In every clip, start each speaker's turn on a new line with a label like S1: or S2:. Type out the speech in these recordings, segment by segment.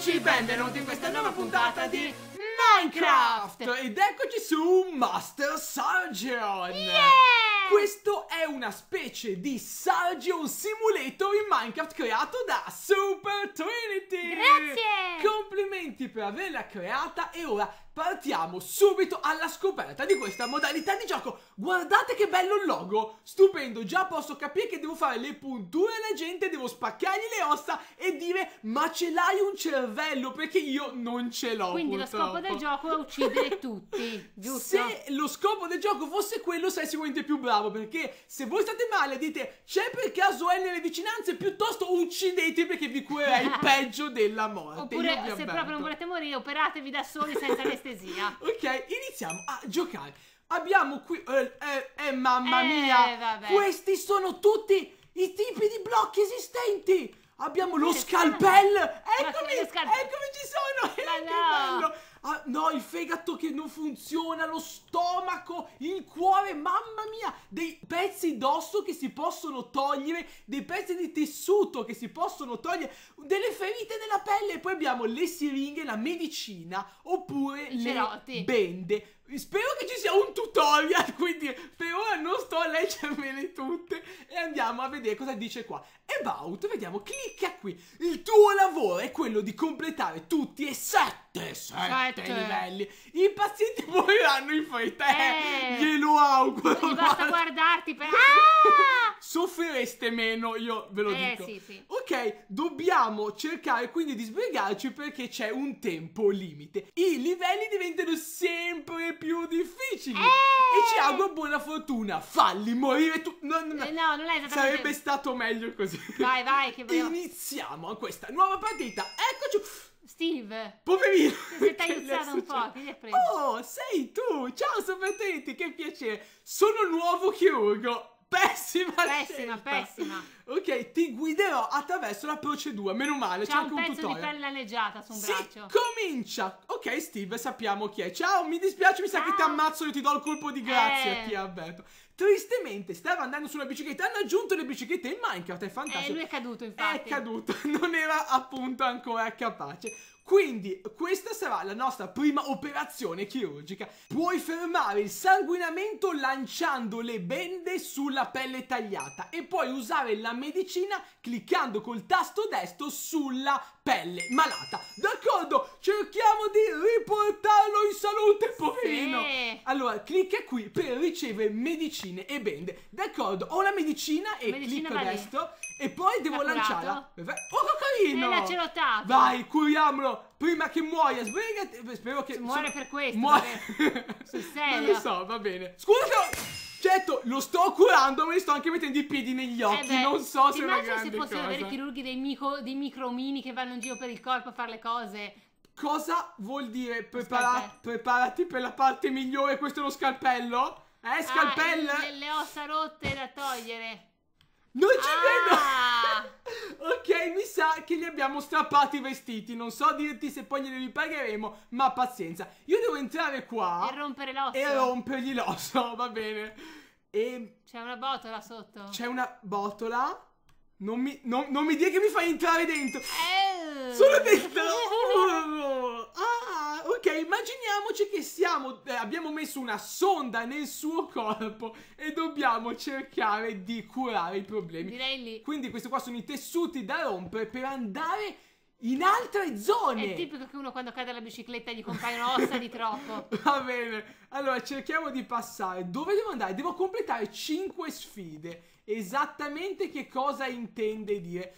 S1: amici, benvenuti in questa nuova puntata di Minecraft! Ed eccoci su Master Surgeon! Yeah! Questo è una specie di Surgeon Simulator in Minecraft creato da Super Trinity! Grazie! Complimenti per averla creata e ora partiamo subito alla scoperta di questa modalità di gioco. Guardate che bello il logo, stupendo, già posso capire che devo fare le punture alla gente, devo spaccargli le ossa e dire ma ce l'hai un cervello perché io non ce l'ho Quindi purtroppo. lo scopo del gioco è uccidere tutti, giusto? Se lo scopo del gioco fosse quello sei sicuramente più bravo perché se voi state male e dite c'è per caso è nelle vicinanze piuttosto uccidete perché vi curerà il peggio della morte. Oppure se proprio non volete
S2: morire operatevi da soli senza le cortesia.
S1: ok, iniziamo a giocare. Abbiamo qui... Eh, eh, eh mamma eh, mia! Vabbè. Questi sono tutti i tipi di blocchi esistenti! Abbiamo lo scalpel! Eccomi! Eccomi ci sono! Ma no. bello! Ah, no, il fegato che non funziona, lo stomaco, il cuore, mamma mia, dei pezzi d'osso che si possono togliere, dei pezzi di tessuto che si possono togliere, delle ferite nella pelle e poi abbiamo le siringhe, la medicina oppure I le bende. Spero che ci sia un tutorial, quindi per ora non sto a leggermele tutte e andiamo a vedere cosa dice qua. About, vediamo, clicca qui. Il tuo lavoro è quello di completare tutti e sette, sette, sette. livelli. I pazienti moriranno in fretta, eh, eh. glielo auguro. Ti basta guarda.
S2: guardarti per... Ah!
S1: Soffrireste meno, io ve lo eh, dico. Sì, sì. Ok, dobbiamo cercare quindi di sbrigarci perché c'è un tempo limite. I livelli diventano sempre più più difficili. Eh. E ci auguro buona fortuna. Falli, morire tu. No, no, no. Eh no non è esattamente. Sarebbe stato meglio così. Vai, vai, che bello. Iniziamo questa nuova partita. Eccoci. Steve! Poverino! Si è tagliuzzato un po', che gli è preso? Oh, sei tu! Ciao, sono Teti, che piacere! Sono nuovo chirurgo! Pessima, pessima, scelta. pessima. Ok, ti guiderò attraverso la procedura. Meno male, c'è, anche un, pezzo tutorial. di
S2: pelle alleggiata su un si braccio.
S1: comincia. Ok, Steve, sappiamo chi è. Ciao, mi dispiace, mi sa ah. che ti ammazzo. Io ti do il colpo di grazia. Eh. Ti avverto. Tristemente, stava andando sulla bicicletta. Hanno aggiunto le biciclette in Minecraft. È eh, fantastico. E eh, lui è caduto, infatti. È caduto, non era appunto ancora capace. Quindi questa sarà la nostra prima operazione chirurgica. Puoi fermare il sanguinamento lanciando le bende sulla pelle tagliata e puoi usare la medicina cliccando col tasto destro sulla pelle malata. D'accordo? Cerchiamo di riportarlo in salute, poverino. Sì. Allora, clicca qui per ricevere medicine e bende. D'accordo? Ho la medicina e medicina clicco destro e poi devo Capurato. lanciarla. Oh, ce l'ho celotato! Vai, curiamolo! Prima che muoia, sbrigati! Spero che... Muore so... per questo, Muore... Sul serio! Non lo so, va bene. Scusa! Certo, lo sto curando, ma gli sto anche mettendo i piedi negli occhi. Eh beh, non so se è una grande se fossero cosa. veri chirurghi
S2: dei, micro, dei micromini che vanno in giro per il corpo a fare le cose.
S1: Cosa vuol dire prepara preparati per la parte migliore? Questo è lo scalpello? Eh, scalpello? Ah,
S2: le, le ossa rotte da togliere.
S1: Non ci ah. credo! ok, mi sa che gli abbiamo strappato i vestiti. Non so dirti se poi glieli ripagheremo, ma pazienza. Io devo entrare qua. E rompere l'osso. E rompergli l'osso, va bene. E... C'è una botola sotto. C'è una botola. Non mi, non, non mi dire che mi fai entrare dentro.
S2: Eh.
S1: Sono dentro. Ok, immaginiamoci che siamo, eh, abbiamo messo una sonda nel suo corpo e dobbiamo cercare di curare i problemi. Direi lì. Quindi questi qua sono i tessuti da rompere per andare in altre zone. È
S2: tipico che uno quando cade la bicicletta gli compaiono ossa di troppo.
S1: Va bene. Allora, cerchiamo di passare. Dove devo andare? Devo completare 5 sfide. Esattamente che cosa intende dire.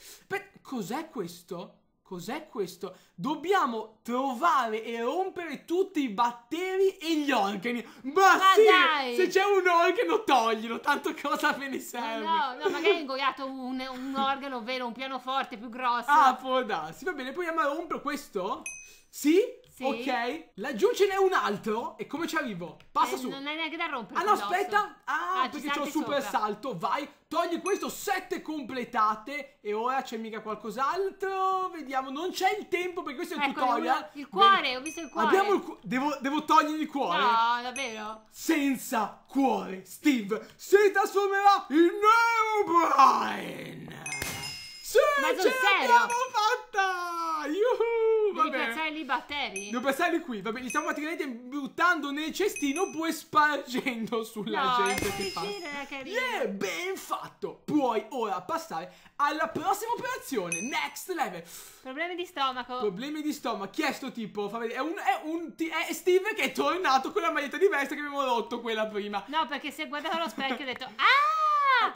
S1: cos'è questo? Cos'è questo? Dobbiamo trovare e rompere tutti i batteri e gli organi. Ma, ma sì, dai. se c'è un organo toglilo, tanto cosa me ne serve? No,
S2: no, magari hai ingoiato un, un, organo, ovvero un pianoforte più grosso. Ah,
S1: può darsi. Va bene, proviamo a rompere questo? Sì? Sì. Ok? Laggiù ce n'è un altro. E come ci arrivo? Passa eh, su. Non
S2: è neanche da rompere. Ah, no, aspetta. Ah, ah perché c'ho super sopra.
S1: salto. Vai. Togli questo, Sette completate e ora c'è mica qualcos'altro. Vediamo, non c'è il tempo perché questo è il ecco, tutorial. Il cuore, ho visto il cuore. Abbiamo il cu devo, devo togliere il cuore. No,
S2: davvero?
S1: Senza cuore, Steve si trasformerà in Neo Brian. Sì, Ma ce l'abbiamo fatta! Yuhu! vabbè.
S2: Lì i batteri.
S1: Due piazzarli qui, vabbè, li stiamo praticamente buttando nel cestino, poi spargendo sulla no, gente che
S2: passa. Yeah,
S1: ben fatto. Puoi ora passare alla prossima operazione, next level. Problemi di stomaco. Problemi di stomaco, chi è sto tipo? Fa vedere, è, un, è, un, è Steve che è tornato con la maglietta di veste che abbiamo rotto quella prima. No, perché se guardavo allo specchio ho detto, ah!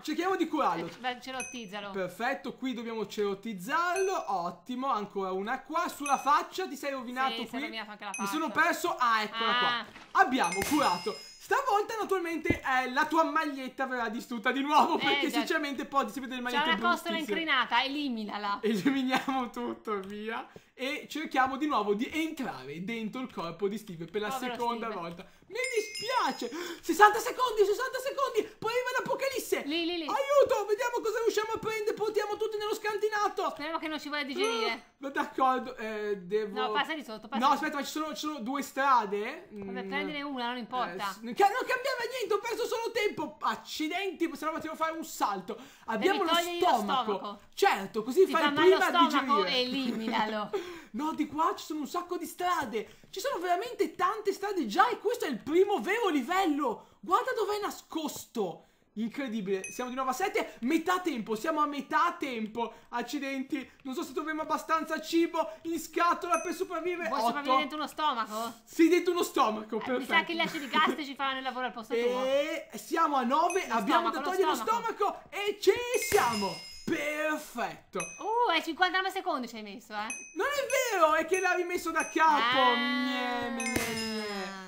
S1: Cerchiamo di curarlo. Eh, cerottizzalo. Perfetto, qui dobbiamo cerottizzarlo. Ottimo, ancora una qua. Sulla faccia ti sei rovinato sì, qui. Si anche la faccia. Mi sono perso. Ah, eccola ah. qua. Abbiamo curato. Stavolta naturalmente eh, la tua maglietta verrà distrutta di nuovo eh, perché eh, sinceramente poi si vede il maglietto. C'è una costola incrinata,
S2: eliminala.
S1: Eliminiamo tutto, via. E cerchiamo di nuovo di entrare dentro il corpo di Steve per la Povero seconda Steve. volta. Mi dispiace. 60 secondi, 60 secondi. Poi arriva l'apocalisse. Lì, lì, lì. Aiuto, vediamo cosa riusciamo a prendere. Portiamo tutti nello scantinato. Speriamo che non ci voglia digerire. Ah. D'accordo, eh, devo. No, passa di sotto. Passa no, aspetta, ma ci sono, ci sono due strade. Vabbè, mm. prendine
S2: una, non importa. Eh, non
S1: cambiava niente, ho perso solo tempo. Accidenti, se no potevo fare un salto. Abbiamo lo stomaco. lo stomaco. Certo, così Ti fai di prima lo stomaco, digerire. eliminalo. no, di qua ci sono un sacco di strade. Ci sono veramente tante strade già, e questo è il primo vero livello. Guarda dove è nascosto. Incredibile, siamo di nuovo a 7 Metà tempo, siamo a metà tempo Accidenti, non so se troviamo abbastanza cibo In scatola per sopravvivere Vuoi sopravvivere dentro uno stomaco? Sì, dentro uno stomaco, eh, perfetto Mi sa che gli acidi di gas ci faranno il lavoro al
S2: posto e...
S1: tuo Siamo a 9, abbiamo stomaco, da togliere lo stomaco. lo stomaco E ci siamo Perfetto
S2: Uh, è 59 secondi ci hai messo, eh
S1: Non è vero, è che l'hai messo da capo ah.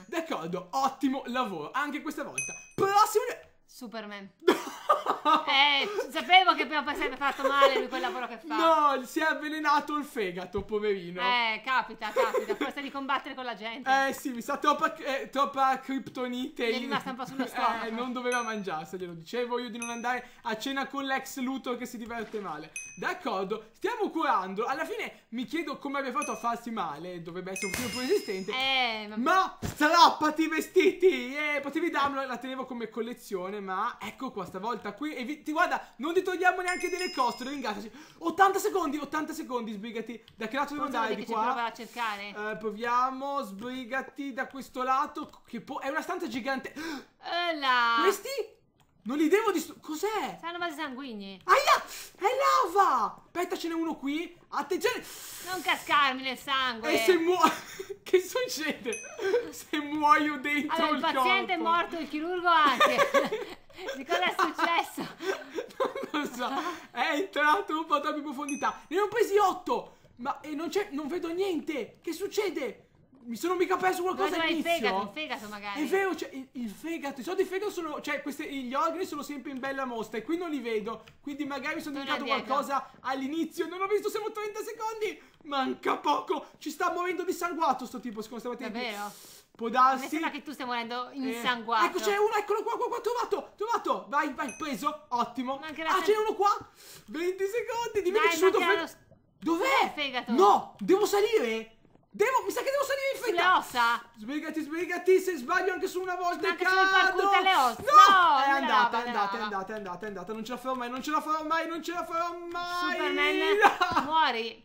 S1: D'accordo, ottimo lavoro Anche questa volta
S2: Prossimo Superman. eh, sapevo che prima si sarebbe fatto male lui quel lavoro che fa.
S1: No, si è avvelenato il fegato, poverino. Eh, capita,
S2: capita. Forse di combattere con la gente. Eh
S1: sì, mi sa troppa, eh, troppa criptonite. Gli è rimasta un po' sullo eh, stomaco. Eh, non doveva mangiarselo, dicevo io di non andare a cena con l'ex Luthor che si diverte male. D'accordo, stiamo curando. Alla fine mi chiedo come abbia fatto a farsi male. Dovrebbe essere un film più resistente. Eh, ma... ma strappati i vestiti! Eh, potevi darmelo, la tenevo come collezione, ma... Ecco qua, stavolta qui. E vi... ti guarda, non ti togliamo neanche delle costole, ringraziaci. 80 secondi, 80 secondi, sbrigati. Da che lato devo andare di qua? Prova a cercare. Eh, proviamo, sbrigati da questo lato. Che po... È una stanza gigante. Eh, là. Questi non li devo distruggere. Cos'è? Sono vasi sanguigni. Aia! È lava! Aspetta, ce n'è uno qui. Attenzione! Non cascarmi nel sangue. E se muoio... che succede? se muoio dentro allora, il, il paziente corpo. è morto,
S2: il chirurgo anche. Di cosa è successo?
S1: non lo so. È entrato un po' troppo in profondità. Ne ho presi otto. Ma e non, non vedo niente. Che succede? Mi sono mica perso qualcosa all'inizio. Ma il fegato, il
S2: fegato magari. È vero,
S1: cioè, il, il fegato, i soldi fegato sono, cioè, queste, gli organi sono sempre in bella mostra e qui non li vedo. Quindi magari mi sono dimenticato qualcosa all'inizio. Non ho visto, siamo 30 secondi. Manca poco. Ci sta morendo di sanguato sto tipo, secondo È vero. Può darsi. Mi sembra
S2: che tu stia morendo insanguato. Eh, ecco, c'è uno,
S1: eccolo qua, qua, qua, trovato, trovato. Vai, vai, preso, ottimo. Mancherà ah, c'è uno qua. 20 secondi, dimmi Dai, che ci sono... Dov'è? No, devo salire. Devo, mi sa che devo salire in fretta. ossa. Sbrigati, sbrigati. Se sbaglio anche su una volta anche cado. Anche delle ossa. No, no è andata, è andata, è andata, è andata, è andata. Non ce la farò mai, non ce la farò mai, non ce la farò mai. Superman,
S2: muori.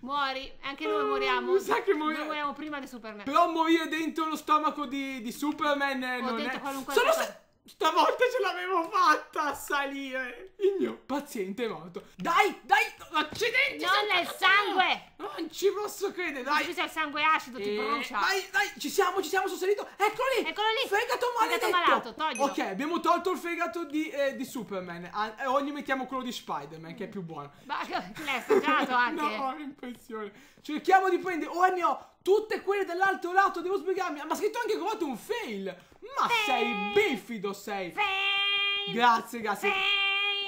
S2: Muori, anche noi moriamo. Mi sa che moriamo. Noi moriamo prima di Superman. Però
S1: morire dentro lo stomaco di, di Superman Ho non detto è... qualunque Sono cosa. Stavolta ce l'avevo fatta a salire. Il mio paziente è morto. Dai, dai, accidenti. Non è il sangue. non ci posso credere, dai. Scusa, il sangue acido, ti brucia. Eh, dai, dai, ci siamo, ci siamo, sono salito. Eccolo lì. Eccolo lì. Fegato maledetto. Fegato malato, toglilo. Ok, abbiamo tolto il fegato di, eh, di Superman. Ah, ogni mettiamo quello di Spider-Man, che è più buono.
S2: Ma l'hai assaggiato anche. no, ho l'impressione.
S1: Cerchiamo di prendere... Oh, ne ho tutte quelle dell'altro lato devo sbrigarmi. Ma ha scritto anche che ho fatto un fail. Ma fail. sei bifido, sei. Fail. Grazie, grazie. Fail.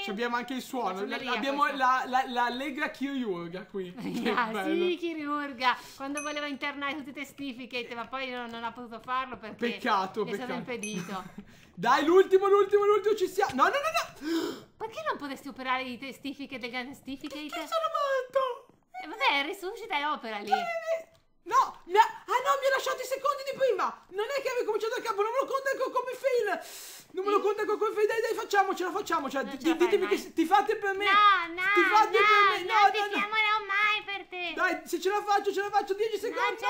S1: Abbiamo anche il suono. L abbiamo la, la, la, legra chirurga qui. Yeah, sì,
S2: chirurga. Quando voleva internare tutte le testificate, ma poi non, non, ha potuto farlo perché peccato, è stato impedito.
S1: Dai, l'ultimo, l'ultimo, l'ultimo, ci siamo. No, no, no,
S2: no. Perché non potresti operare i testificate degli testificate? Perché sono morto. Eh, vabbè, risuscita e opera lì.
S1: No, mi ha... ah no, mi ha lasciato i secondi di prima. Non è che avevo cominciato da capo, non me lo conta con come fail. Non me lo conta con come fail. Dai, dai, facciamocela, facciamocela. Cioè, D- ce ditemi che ti fate per me. No, no, ti fate no, per me. No, non no, no. tentiamolo mai per te. Dai, se ce la faccio, ce la faccio. 10 secondi. 8,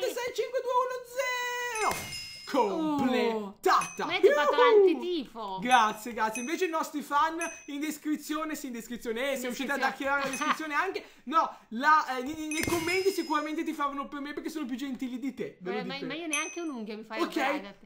S1: 7, 6, 5, 2, 1, 0 completata. Oh, noi ti ho fatto l'antitifo. Grazie, grazie. Invece i nostri fan in descrizione, sì, in descrizione, eh, se riuscite ad hackerare la descrizione anche, no, la, eh, nei, nei, commenti sicuramente ti fanno per me perché sono più gentili di te. Eh, ma, ma,
S2: io neanche un'unghia mi fai Ok,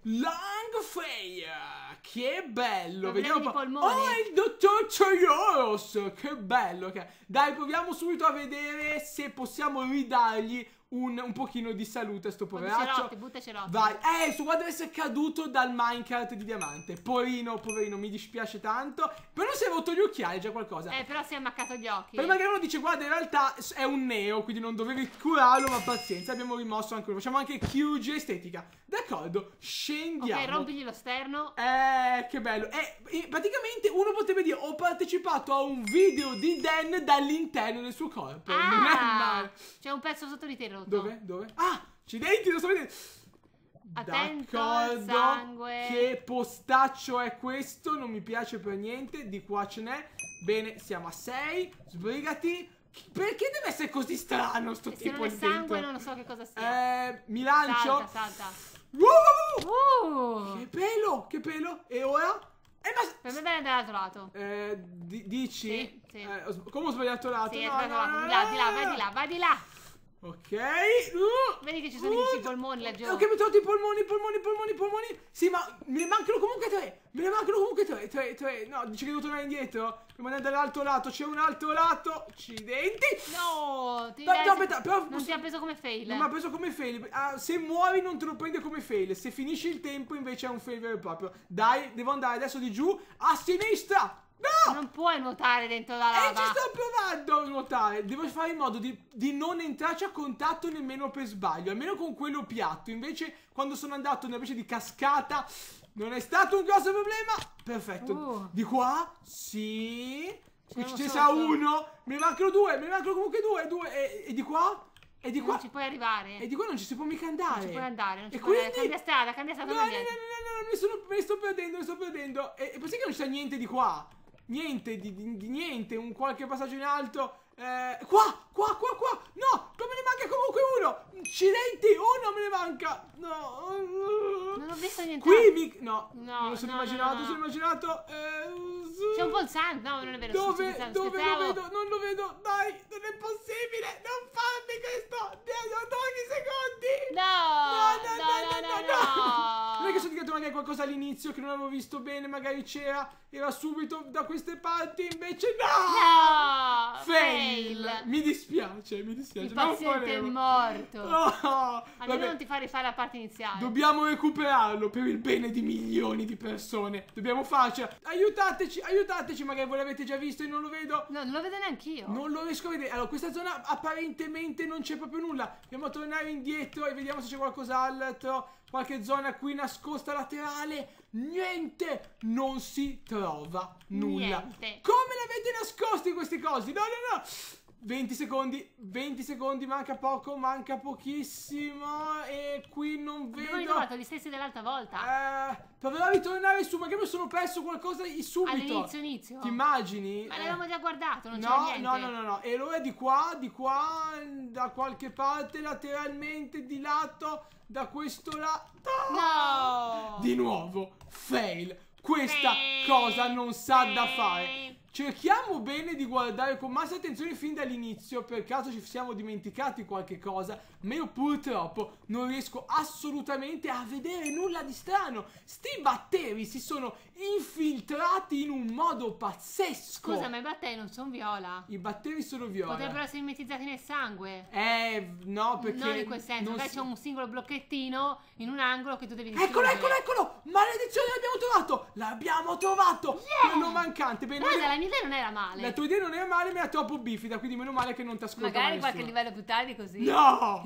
S1: Langfeia, che bello. Vediamo un po'. Oh, il dottor Choyoros, che bello. Okay. Dai, proviamo subito a vedere se possiamo ridargli un, un pochino di salute sto poveraccio.
S2: Buttacelotti, Vai.
S1: Eh, su deve essere caduto dal Minecraft di diamante. Porino, poverino, mi dispiace tanto. Però si è rotto gli occhiali, già qualcosa. Eh,
S2: però si è ammaccato gli occhi. Poi magari
S1: uno dice, guarda, in realtà è un neo, quindi non dovevi curarlo, ma pazienza, abbiamo rimosso anche lui. Facciamo anche QG estetica. D'accordo, scendiamo. Ok, rompigli lo sterno. Eh, che bello. Eh, praticamente uno potrebbe dire, ho partecipato a un video di Dan dall'interno del suo corpo. Ah, non è ah, male.
S2: C'è un pezzo sotto di te, rotto. Dove?
S1: Dove? Ah! Accidenti, lo sto vedendo! Attento D'accordo. Che postaccio è questo? Non mi piace per niente. Di qua ce n'è. Bene, siamo a 6. Sbrigati. Perché deve essere così strano sto e tipo di sangue dentro? non lo so che cosa sia. Eh, mi lancio. Salta, salta. Uh! Uh! Che pelo, che pelo. E ora? Eh, ma... Per me deve andare dall'altro lato. Eh, dici? Sì, sì. Eh, come ho sbagliato lato? Sì, no, no, no, no, Di là, di là, vai di là, vai di là. Ok. Uh,
S2: Vedi che ci sono uh, i polmoni laggiù. Ok, mi ho
S1: tolto i polmoni, polmoni, polmoni, polmoni. Sì, ma me ne mancano comunque tre. Me ne mancano comunque tre, tre, tre. No, dice che devo tornare indietro? Prima di andare dall'altro lato, c'è un altro lato. Accidenti. No, ti dai, no, aspetta, però non posso... ti ha
S2: preso come fail. Non mi ha preso
S1: come fail. Ah, se muori non te lo prende come fail. Se finisci il tempo invece è un fail vero e proprio. Dai, devo andare adesso di giù a sinistra. No! Non puoi nuotare dentro la eh, lava. E ci sto provando a nuotare. Devo fare in modo di, di, non entrarci a contatto nemmeno per sbaglio. Almeno con quello piatto. Invece, quando sono andato nella specie di cascata, non è stato un grosso problema. Perfetto. Uh. Di qua, sì. Qui ci sarà uno. Me ne mancano due. Me ne mancano comunque due. due. E, e di qua? E di qua non ci puoi arrivare. E di qua non ci si può mica andare. Non ci puoi
S2: andare, non ci e puoi quindi... Cambia
S1: strada, cambia strada. No, no, no, no, no, no, mi, sono, mi sto perdendo, mi sto perdendo. E, e pensi che non c'è niente di qua? niente di, di, di niente, un qualche passaggio in alto. Eh, qua, qua, qua, qua, no, come ne manca comunque uno. Accidenti, uno me ne manca. No, non ho visto niente. Qui mi... No, no me lo sono no, immaginato, no, sono immaginato. Eh, C'è un pulsante, no, non è vero. Dove, dove, dove lo vedo, non lo vedo, dai, non è possibile, non fammi questo. Devo pochi secondi. No, no, no, no, no, no, no, no. Non è che sono diventato magari qualcosa all'inizio che non avevo visto bene, magari c'era, era subito da queste parti, invece no! no fail. fail. Mi dispiace, mi dispiace. Il paziente è morto. Oh, Almeno non ti
S2: fa rifare la parte iniziale.
S1: Dobbiamo recuperarlo per il bene di milioni di persone. Dobbiamo farcela. Aiutateci, aiutateci, magari voi l'avete già visto e non lo vedo. No, non lo vedo neanche io. Non lo riesco a vedere. Allora, questa zona apparentemente non c'è proprio nulla. Dobbiamo tornare indietro e vediamo se c'è qualcos'altro. Qualche zona qui nascosta laterale. Niente niente, non si trova nulla. Niente. Come le avete nascoste queste cose? No, no, no. 20 secondi, 20 secondi, manca poco, manca pochissimo e qui non vedo... Abbiamo ritrovato gli
S2: stessi dell'altra volta. Eh,
S1: provavi a ritornare su, magari mi sono perso qualcosa subito. All'inizio, inizio. Ti immagini? Ma l'avevamo
S2: già guardato, non no, c'era niente. No, no, no, no,
S1: e allora di qua, di qua, da qualche parte, lateralmente, di lato, da questo lato... No! Di nuovo, fail. Questa fail. cosa non sa fail. da fare. Cerchiamo bene di guardare con massa attenzione fin dall'inizio, per caso ci siamo dimenticati qualche cosa, ma io purtroppo non riesco assolutamente a vedere nulla di strano. Sti batteri si sono infiltrati in un modo pazzesco. Scusa, ma
S2: i batteri non sono viola.
S1: I batteri sono viola. Potrebbero essere
S2: mimetizzati nel sangue.
S1: Eh, no, perché... Non in quel senso, invece si... c'è un
S2: singolo blocchettino in un angolo che tu devi distruggere. Eccolo, eccolo,
S1: eccolo! Maledizione, l'abbiamo trovato! L'abbiamo trovato! Yeah! Quello mancante,
S2: bene. Guarda, la mia mia idea non era male. La tua
S1: idea non era male, ma era troppo bifida, quindi meno male che non ti ascolto. Magari qualche livello
S2: più tardi così. No!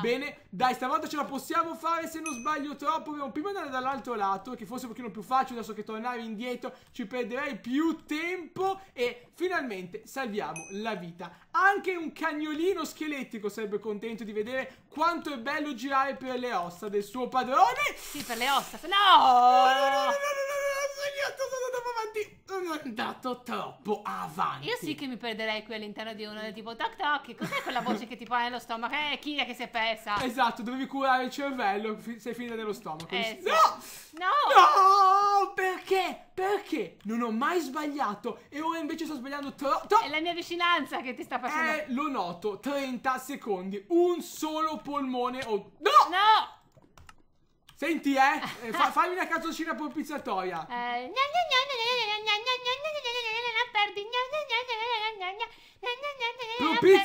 S2: Bene,
S1: dai, stavolta ce la possiamo fare, se non sbaglio troppo, dobbiamo prima andare dall'altro lato, che forse è un pochino più facile, adesso che tornare indietro ci perderei più tempo e finalmente salviamo la vita. Anche un cagnolino scheletrico sarebbe contento di vedere quanto è bello girare per le ossa del suo padrone. Sì, per le ossa. No! No, no, no, no, no, no è andato troppo avanti.
S2: Io sì che mi perderei qui all'interno di uno del tipo Toc Toc, cos'è quella voce che ti fa nello stomaco? Eh, chi è
S1: che si è persa? Esatto, dovevi curare il cervello, sei finita nello stomaco. Eh, sì. no! no! No! Perché? Perché? Non ho mai sbagliato e ora invece sto sbagliando troppo. È la mia vicinanza che ti sta facendo. Eh, lo noto, 30 secondi, un solo polmone Oh. No! No! Senti, eh, fa, fagli una canzoncina polpizzatoia. Eh,
S2: perdi. perdi,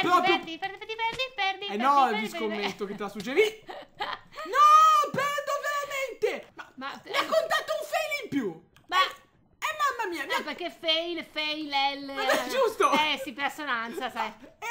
S2: proprio. Perdi,
S1: perdi, perdi, perdi,
S2: perdi. Eh no, perdi, vi scommetto
S1: che te la suggerì.
S2: No, perdo veramente. Ma, ma ne ha contato un fail in più. Ma eh, mamma mia. No, perché fail, fail, L. Ma giusto. Eh, si, per assonanza, sai. E,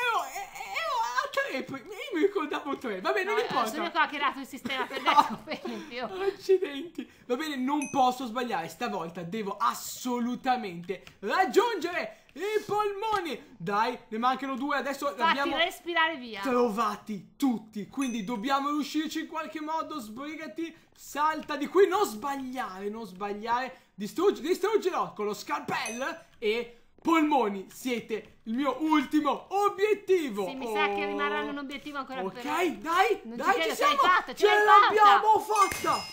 S1: ricordavo tre. Va bene, non eh, importa. Sono io che
S2: ho creato il sistema per no.
S1: l'esempio. Accidenti. Va bene, non posso sbagliare. Stavolta devo assolutamente raggiungere i polmoni. Dai, ne mancano due. Adesso Fatti abbiamo
S2: respirare via. Trovati
S1: tutti. Quindi dobbiamo riuscirci in qualche modo. Sbrigati. Salta di qui. Non sbagliare. Non sbagliare. Distruggi, distruggilo con lo scalpel E polmoni siete il mio ultimo obiettivo. Sì, mi sa che rimarranno un
S2: obiettivo ancora okay, per Ok, dai, non dai, ci, credo, ci siamo. Fatto, ce, ce l'abbiamo
S1: fatta. fatta.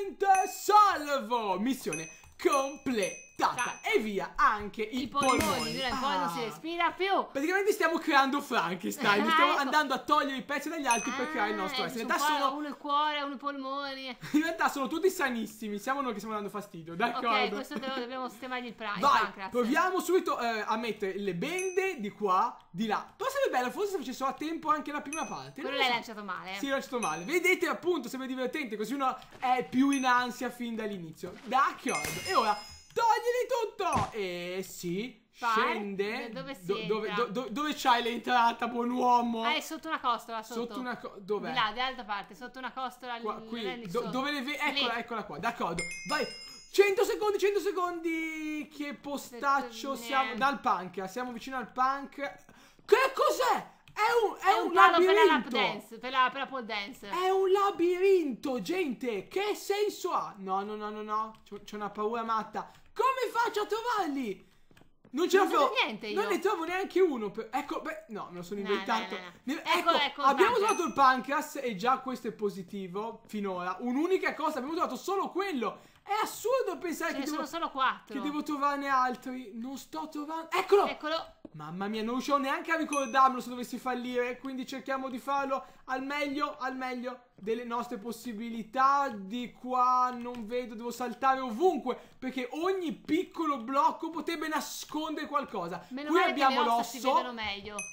S1: Finalmente salvo. Missione completa tata, cioè, e via anche i, I polmoni. polmoni. Ah. Poi non si ah. respira più. Praticamente stiamo creando Frankenstein. Ah, stiamo ecco. andando a togliere i pezzi dagli altri ah, per creare il nostro eh, essere. In realtà sono uno
S2: il cuore, uno i polmoni.
S1: In realtà sono tutti sanissimi. Siamo noi che stiamo dando fastidio. D'accordo. Ok, questo però
S2: dobbiamo sistemare il pranzo Vai, pancreas. Ah, proviamo
S1: subito eh, a mettere le bende di qua, di là. Però sarebbe bello, forse se facessero a tempo anche la prima parte. Però l'hai so. lanciato male. Sì, l'ho lanciato male. Vedete appunto, sembra divertente, così uno è più in ansia fin dall'inizio. D'accordo. E ora Togli tutto! E sì. Vai. Scende. Dove, sei? Do, dove, do, dove c'hai l'entrata, buon uomo? Ah, è
S2: sotto una costola. Sotto, sotto una costola. Dov'è? Di là, dall'altra parte, sotto una costola. Qua, qui. Do, dove le vedi? Eccola, Lì.
S1: eccola qua. D'accordo. Vai. 100 secondi, 100 secondi. Che postaccio Sette, siamo. Dal punk. Siamo vicino al punk. Che cos'è? È un, è è un, un labirinto. Per la, dance,
S2: per, la, per la pole dance. È un
S1: labirinto, gente. Che senso ha? No, no, no, no, no. C'è una paura matta. Come faccio a trovarli? Non ce non la trovo niente io. Non ne trovo neanche uno. Per... Ecco, beh, no, me lo sono inventato. No, no, no, ecco, ecco, ecco abbiamo trovato il pancreas e già questo è positivo finora. Un'unica cosa, abbiamo trovato solo quello. È assurdo pensare Ce che ne devo, sono solo quattro. Che devo trovarne altri. Non sto trovando. Eccolo! Eccolo! Mamma mia, non riuscivo neanche a ricordarmelo se dovessi fallire. Quindi cerchiamo di farlo al meglio, al meglio delle nostre possibilità di qua non vedo devo saltare ovunque perché ogni piccolo blocco potrebbe nascondere qualcosa Meno qui abbiamo l'osso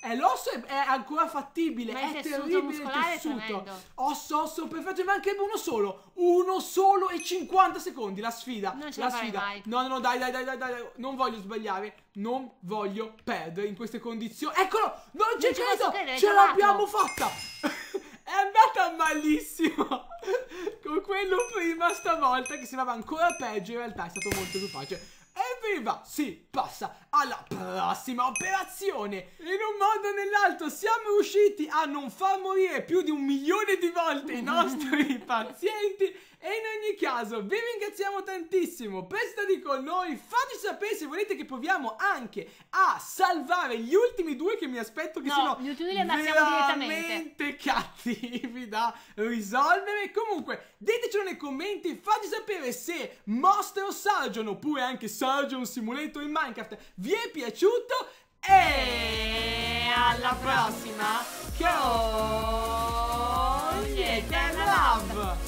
S1: eh, l'osso è, è, ancora fattibile ma è terribile il tessuto osso osso perfetto ma anche uno solo uno solo e 50 secondi la sfida non ce la, la sfida mai. no no dai dai dai dai dai non voglio sbagliare non voglio perdere in queste condizioni eccolo non, non ci credo ce l'abbiamo fatta è andata malissimo con quello prima stavolta che sembrava ancora peggio, in realtà è stato molto più facile. Evviva! Si passa alla prossima operazione! In un modo o nell'altro siamo riusciti a non far morire più di un milione di volte i nostri pazienti e in ogni caso vi ringraziamo tantissimo per stare con noi, fateci sapere se volete che proviamo anche a salvare gli ultimi due che mi aspetto che no, sono gli ultimi li ammazziamo direttamente cattivi da risolvere. Comunque, ditecelo nei commenti, fate sapere se Monster Surgeon oppure anche Surgeon Simulator in Minecraft vi è piaciuto e alla prossima con
S2: Eternal Love!